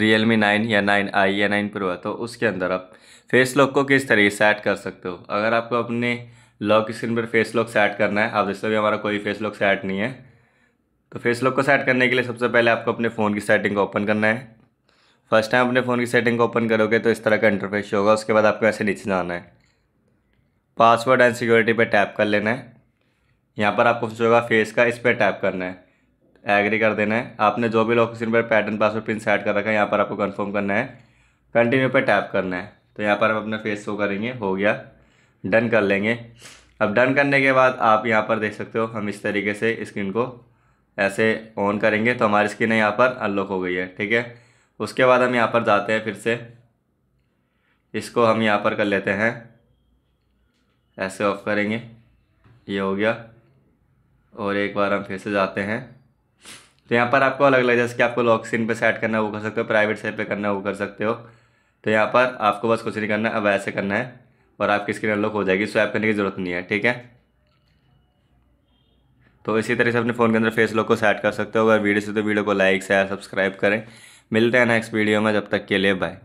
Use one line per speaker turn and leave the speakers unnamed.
real Realme nine या nine i या nine pro है तो उसके अंदर आप फेस लॉक को किस तरीके सेट कर सकते हो अगर आपको अपने लॉक स्क्रीन पर फेस लॉक सेट करना है आप जैसे भी हमारा कोई फेस लॉक सेट नहीं है तो फेस लॉक को सेट करने के लिए सबसे पहले आपको अपने फ़ोन की सेटिंग को ओपन करना है फर्स्ट टाइम अपने फ़ोन की सेटिंग को ओपन करोगे तो इस तरह का इंटरफेस होगा उसके बाद आपको ऐसे नीचे जाना है पासवर्ड एंड सिक्योरिटी पर टैप कर लेना है यहाँ पर आपको होगा फेस का इस पर टैप करना है एग्री कर देना है आपने जो भी लोकेशन पर पैटर्न पासवर्ड पिन सेट कर रखा है यहाँ पर आपको कन्फर्म करना है कंटिन्यू पर टैप करना है तो यहाँ पर आप अपना फेस शो करेंगे हो गया डन कर लेंगे अब डन करने के बाद आप यहाँ पर देख सकते हो हम इस तरीके से स्क्रीन को ऐसे ऑन करेंगे तो हमारी स्क्रीन यहाँ पर अनलॉक हो गई है ठीक है उसके बाद हम यहाँ पर जाते हैं फिर से इसको हम यहाँ पर कर लेते हैं ऐसे ऑफ करेंगे ये हो गया और एक बार हम फिर से जाते हैं तो यहाँ पर आपको अलग अलग जैसे कि आपको लॉक्सिन पर सेट करना है वो कर सकते हो प्राइवेट सेट पे करना है वो कर सकते हो तो यहाँ पर आपको बस कुछ नहीं करना है अब ऐसे करना है और आपकी स्क्रीन अनलॉक हो जाएगी स्वैप करने की ज़रूरत नहीं है ठीक है तो इसी तरह से अपने फ़ोन के अंदर फेस लॉक को सेट कर सकते हो अगर वीडियो से तो वीडियो को लाइक शेयर सब्सक्राइब करें मिलते हैं नेक्स्ट वीडियो में जब तक के लिए बाय